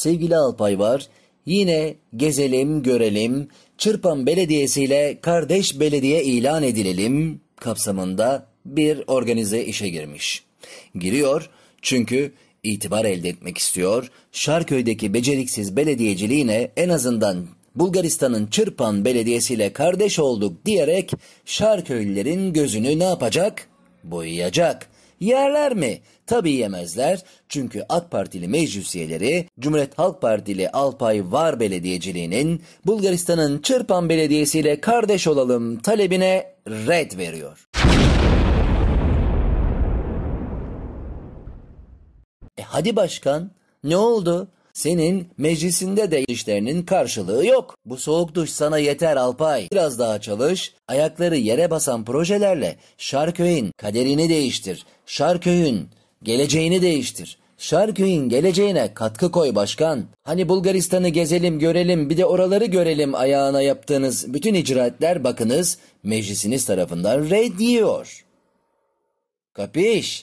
sevgili Alpay var. Yine gezelim, görelim, Çırpan Belediyesi ile kardeş belediye ilan edilelim kapsamında bir organize işe girmiş. Giriyor çünkü itibar elde etmek istiyor. Şarköy'deki beceriksiz belediyeciliğine en azından Bulgaristan'ın Çırpan Belediyesi ile kardeş olduk diyerek Şarköylülerin gözünü ne yapacak? Boyayacak. Yerler mi? Tabii yemezler. Çünkü AK Partili meclis üyeleri Cumhuriyet Halk Partili Alpay Var Belediyeciliği'nin Bulgaristan'ın Çırpan Belediyesi ile kardeş olalım talebine red veriyor. E hadi başkan ne oldu? Senin meclisinde de işlerinin karşılığı yok. Bu soğuk duş sana yeter Alpay. Biraz daha çalış, ayakları yere basan projelerle Şarköy'ün kaderini değiştir. Şarköy'ün geleceğini değiştir. Şarköy'ün geleceğine katkı koy başkan. Hani Bulgaristan'ı gezelim görelim bir de oraları görelim ayağına yaptığınız bütün icraatler bakınız meclisiniz tarafından reddiyor. yiyor.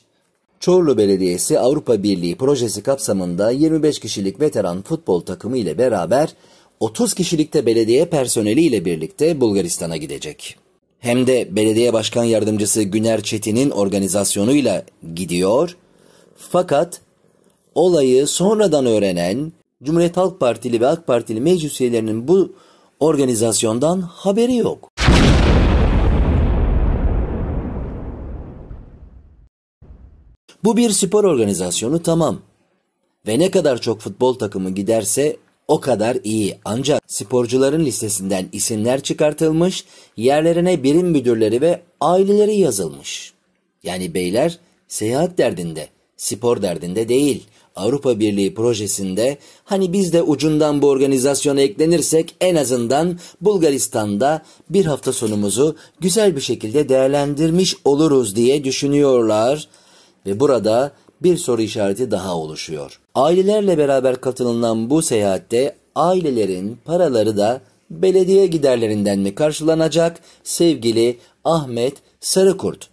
Çorlu Belediyesi Avrupa Birliği projesi kapsamında 25 kişilik veteran futbol takımı ile beraber 30 kişilikte belediye personeli ile birlikte Bulgaristan'a gidecek. Hem de belediye başkan yardımcısı Güner Çetin'in organizasyonuyla gidiyor. Fakat olayı sonradan öğrenen Cumhuriyet Halk Partili ve AK Partili meclis üyelerinin bu organizasyondan haberi yok. Bu bir spor organizasyonu tamam. Ve ne kadar çok futbol takımı giderse o kadar iyi. Ancak sporcuların listesinden isimler çıkartılmış, yerlerine birim müdürleri ve aileleri yazılmış. Yani beyler seyahat derdinde, spor derdinde değil. Avrupa Birliği projesinde hani biz de ucundan bu organizasyona eklenirsek en azından Bulgaristan'da bir hafta sonumuzu güzel bir şekilde değerlendirmiş oluruz diye düşünüyorlar ve burada bir soru işareti daha oluşuyor. Ailelerle beraber katılınan bu seyahatte ailelerin paraları da belediye giderlerinden mi karşılanacak sevgili Ahmet Sarıkurt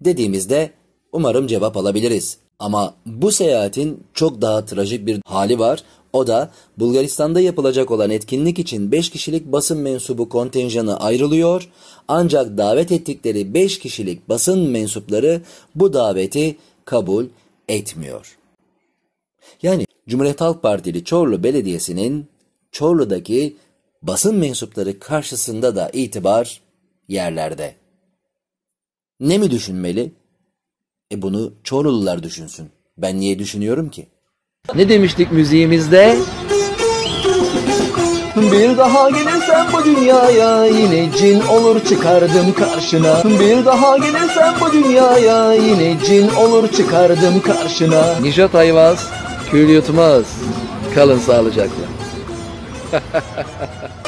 dediğimizde umarım cevap alabiliriz. Ama bu seyahatin çok daha trajik bir hali var. O da Bulgaristan'da yapılacak olan etkinlik için 5 kişilik basın mensubu kontenjanı ayrılıyor ancak davet ettikleri 5 kişilik basın mensupları bu daveti kabul etmiyor. Yani Cumhuriyet Halk Partili Çorlu Belediyesi'nin Çorlu'daki basın mensupları karşısında da itibar yerlerde. Ne mi düşünmeli? E bunu Çorlular düşünsün. Ben niye düşünüyorum ki? Ne demiştik müziğimizde? Bir daha gelirsen bu dünyaya yine cin olur çıkardım karşına Bir daha gelirsen bu dünyaya yine cin olur çıkardım karşına Nijat Ayvaz, Kül Yutmaz Kalın sağlıcakla